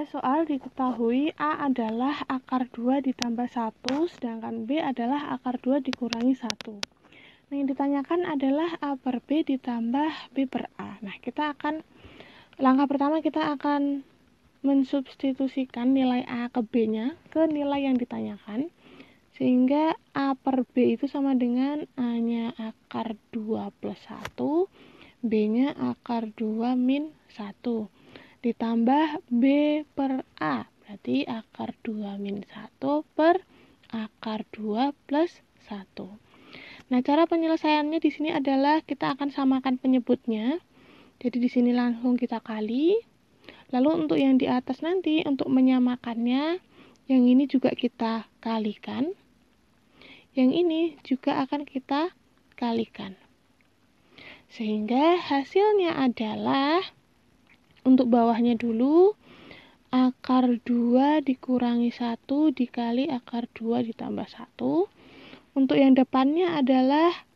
Tes soal diketahui A adalah akar 2 ditambah 1, sedangkan B adalah akar 2 dikurangi 1. Nah, yang ditanyakan adalah A per B ditambah B per A. Nah, kita akan, langkah pertama kita akan mensubstitusikan nilai A ke B-nya ke nilai yang ditanyakan. Sehingga A per B itu sama dengan A-nya akar 2 plus 1, B-nya akar 2 min 1 ditambah B per A. Berarti akar 2 min 1 per akar 2 plus 1. Nah, cara penyelesaiannya di sini adalah kita akan samakan penyebutnya. Jadi di sini langsung kita kali. Lalu untuk yang di atas nanti untuk menyamakannya, yang ini juga kita kalikan. Yang ini juga akan kita kalikan. Sehingga hasilnya adalah untuk bawahnya dulu akar 2 dikurangi 1 dikali akar 2 ditambah 1 untuk yang depannya adalah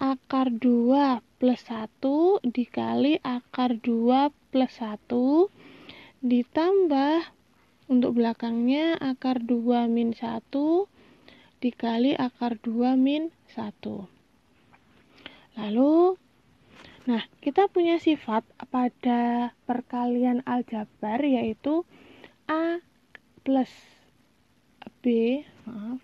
akar 2 plus 1 dikali akar 2 plus 1 ditambah untuk belakangnya akar 2 min 1 dikali akar 2 min 1 lalu Nah, kita punya sifat pada perkalian aljabar yaitu A plus B, maaf.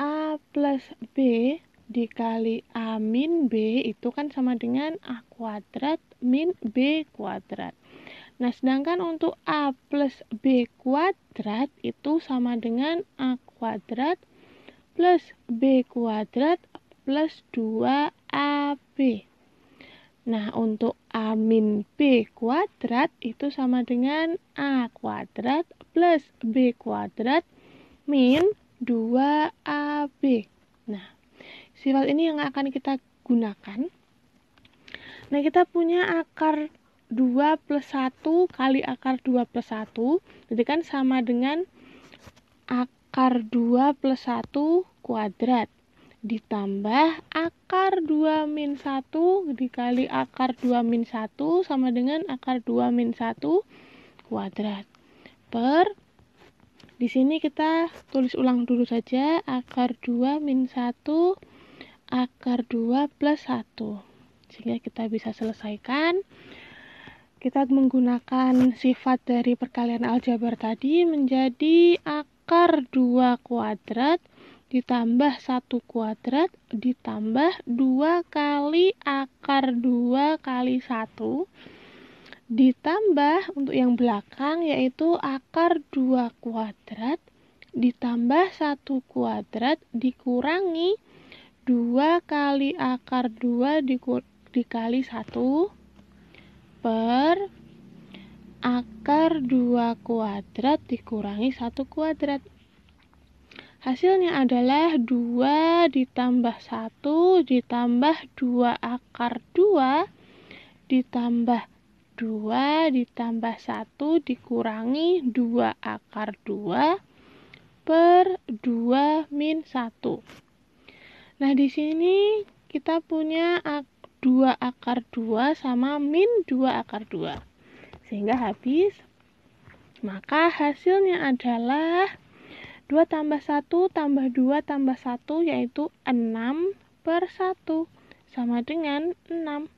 A plus B dikali A min B itu kan sama dengan A kuadrat min B kuadrat. Nah, sedangkan untuk A plus B kuadrat itu sama dengan A kuadrat plus B kuadrat plus 2AB. Nah, untuk A min B kuadrat itu sama dengan A kuadrat plus B kuadrat min 2AB. Nah, sifat ini yang akan kita gunakan. Nah, kita punya akar 2 plus 1 kali akar 2 plus 1. Jadi kan sama dengan akar akar 2 plus 1 kuadrat ditambah akar 2 min 1 dikali akar 2 min 1 sama dengan akar 2 min 1 kuadrat per di sini kita tulis ulang dulu saja akar 2 min 1 akar 2 plus 1 sehingga kita bisa selesaikan kita menggunakan sifat dari perkalian aljabar tadi menjadi akar akar 2 kuadrat ditambah 1 kuadrat ditambah 2 kali akar 2 kali 1 ditambah untuk yang belakang yaitu akar 2 kuadrat ditambah 1 kuadrat dikurangi 2 kali akar 2 dikali 1 per 2 kuadrat dikurangi 1 kuadrat. Hasilnya adalah 2 ditambah 1 ditambah 2 akar 2 ditambah 2 ditambah 1 dikurangi 2 akar 2 per 2 min 1. Nah, di sini kita punya 2 akar 2 sama min 2 akar 2. Sehingga habis maka hasilnya adalah 2 tambah 1 tambah 2 tambah 1 yaitu 6 per 1 sama dengan 6.